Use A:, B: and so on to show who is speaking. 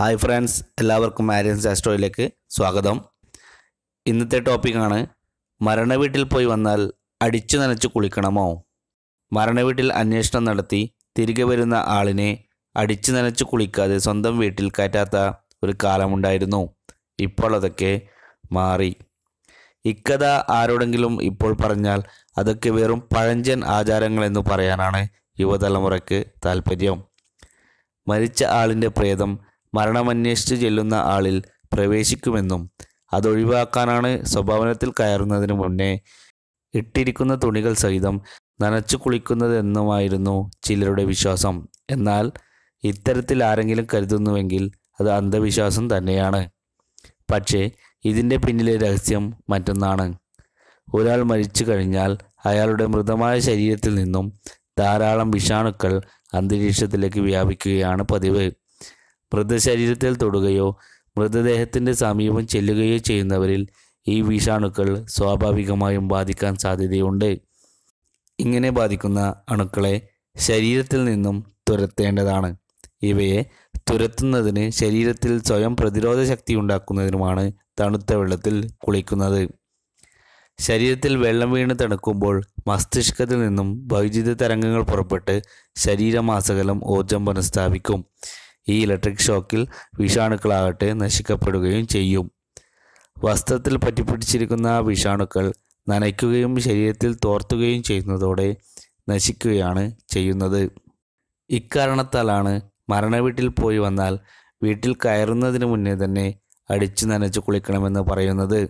A: hi friends എല്ലാവർക്കും ആര്യൻസ് ആസ്ട്രോയിലേക്ക് സ്വാഗതം ഇന്നത്തെ ടോപ്പിക്കാണ് മരണവീട്ടിൽ പോയി വന്നാൽ അടിച്ചു നനച്ച് കുളിക്കണമോ മരണവീട്ടിൽ അന്വേഷണം നടത്തി തിരികെ വരുന്ന ആളിനെ അടിച്ചു നനച്ച് കുളിക്കാതെ സ്വന്തം വീട്ടിൽ കയറ്റാത്ത ഒരു കാലമുണ്ടായിരുന്നു ഇപ്പോൾ അതൊക്കെ മാറി ഇക്കഥ ആരോടെങ്കിലും ഇപ്പോൾ പറഞ്ഞാൽ അതൊക്കെ വെറും പഴഞ്ചൻ ആചാരങ്ങളെന്ന് പറയാനാണ് യുവതലമുറയ്ക്ക് താൽപ്പര്യം മരിച്ച ആളിൻ്റെ പ്രേതം മരണമന്വേഷിച്ച് ചെല്ലുന്ന ആളിൽ പ്രവേശിക്കുമെന്നും അതൊഴിവാക്കാനാണ് സ്വഭാവനത്തിൽ കയറുന്നതിന് മുന്നേ ഇട്ടിരിക്കുന്ന തുണികൾ സഹിതം നനച്ചു കുളിക്കുന്നതെന്നുമായിരുന്നു ചിലരുടെ വിശ്വാസം എന്നാൽ ഇത്തരത്തിൽ ആരെങ്കിലും കരുതുന്നുവെങ്കിൽ അത് അന്ധവിശ്വാസം തന്നെയാണ് പക്ഷേ ഇതിൻ്റെ പിന്നിലെ രഹസ്യം മറ്റൊന്നാണ് ഒരാൾ മരിച്ചു കഴിഞ്ഞാൽ അയാളുടെ മൃതമായ ശരീരത്തിൽ നിന്നും ധാരാളം വിഷാണുക്കൾ അന്തരീക്ഷത്തിലേക്ക് വ്യാപിക്കുകയാണ് പതിവ് മൃതശരീരത്തിൽ തൊടുകയോ മൃതദേഹത്തിൻ്റെ സമീപം ചെല്ലുകയോ ചെയ്യുന്നവരിൽ ഈ വിഷാണുക്കൾ സ്വാഭാവികമായും ബാധിക്കാൻ സാധ്യതയുണ്ട് ഇങ്ങനെ ബാധിക്കുന്ന അണുക്കളെ ശരീരത്തിൽ നിന്നും തുരത്തേണ്ടതാണ് ഇവയെ തുരത്തുന്നതിന് ശരീരത്തിൽ സ്വയം പ്രതിരോധ ശക്തി ഉണ്ടാക്കുന്നതിനുമാണ് തണുത്ത വെള്ളത്തിൽ കുളിക്കുന്നത് ശരീരത്തിൽ വെള്ളം വീണ് തണുക്കുമ്പോൾ മസ്തിഷ്കത്തിൽ നിന്നും വൈദ്യുത തരംഗങ്ങൾ പുറപ്പെട്ട് ശരീരമാസകലം ഊർജം പുനഃസ്ഥാപിക്കും ഈ ഇലക്ട്രിക് ഷോക്കിൽ വിഷാണുക്കളാകട്ടെ നശിക്കപ്പെടുകയും ചെയ്യും വസ്ത്രത്തിൽ പറ്റിപ്പിടിച്ചിരിക്കുന്ന വിഷാണുക്കൾ നനയ്ക്കുകയും ശരീരത്തിൽ തോർത്തുകയും ചെയ്യുന്നതോടെ നശിക്കുകയാണ് ചെയ്യുന്നത് ഇക്കാരണത്താലാണ് മരണവീട്ടിൽ പോയി വന്നാൽ വീട്ടിൽ കയറുന്നതിന് മുന്നേ തന്നെ അടിച്ചു നനച്ച് കുളിക്കണമെന്ന് പറയുന്നത്